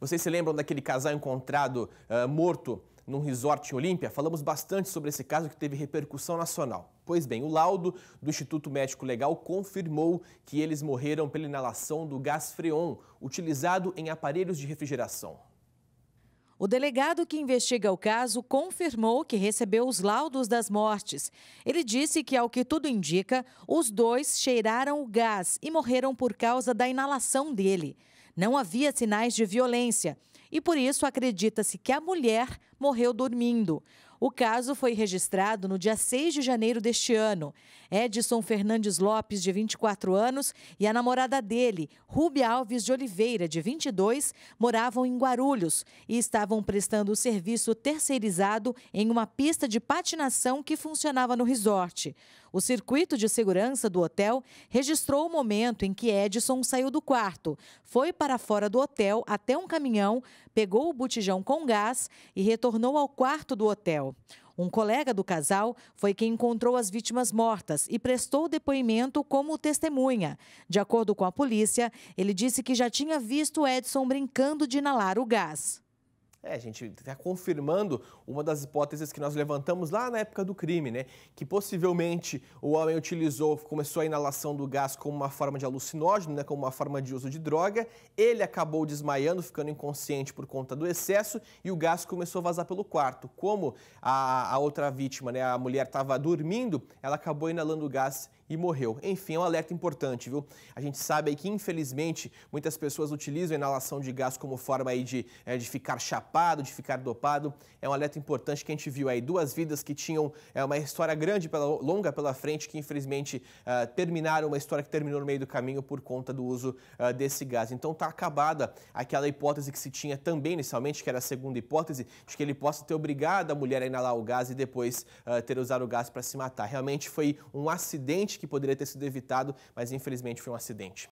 Vocês se lembram daquele casal encontrado uh, morto num resort em Olímpia? Falamos bastante sobre esse caso que teve repercussão nacional. Pois bem, o laudo do Instituto Médico Legal confirmou que eles morreram pela inalação do gás freon, utilizado em aparelhos de refrigeração. O delegado que investiga o caso confirmou que recebeu os laudos das mortes. Ele disse que, ao que tudo indica, os dois cheiraram o gás e morreram por causa da inalação dele. Não havia sinais de violência e por isso acredita-se que a mulher morreu dormindo. O caso foi registrado no dia 6 de janeiro deste ano. Edson Fernandes Lopes, de 24 anos, e a namorada dele, Ruby Alves de Oliveira, de 22, moravam em Guarulhos e estavam prestando o serviço terceirizado em uma pista de patinação que funcionava no resort. O circuito de segurança do hotel registrou o momento em que Edson saiu do quarto, foi para fora do hotel até um caminhão, pegou o botijão com gás e retornou ao quarto do hotel. Um colega do casal foi quem encontrou as vítimas mortas e prestou depoimento como testemunha. De acordo com a polícia, ele disse que já tinha visto Edson brincando de inalar o gás. É, a gente está confirmando uma das hipóteses que nós levantamos lá na época do crime, né? Que possivelmente o homem utilizou, começou a inalação do gás como uma forma de alucinógeno, né? Como uma forma de uso de droga. Ele acabou desmaiando, ficando inconsciente por conta do excesso e o gás começou a vazar pelo quarto. Como a, a outra vítima, né? A mulher estava dormindo, ela acabou inalando o gás e morreu. Enfim, é um alerta importante, viu? A gente sabe aí que, infelizmente, muitas pessoas utilizam a inalação de gás como forma aí de, é, de ficar chapado dopado, de ficar dopado. É um alerta importante que a gente viu aí. Duas vidas que tinham é, uma história grande, pela, longa pela frente, que infelizmente uh, terminaram, uma história que terminou no meio do caminho por conta do uso uh, desse gás. Então está acabada aquela hipótese que se tinha também inicialmente, que era a segunda hipótese, de que ele possa ter obrigado a mulher a inalar o gás e depois uh, ter usado o gás para se matar. Realmente foi um acidente que poderia ter sido evitado, mas infelizmente foi um acidente.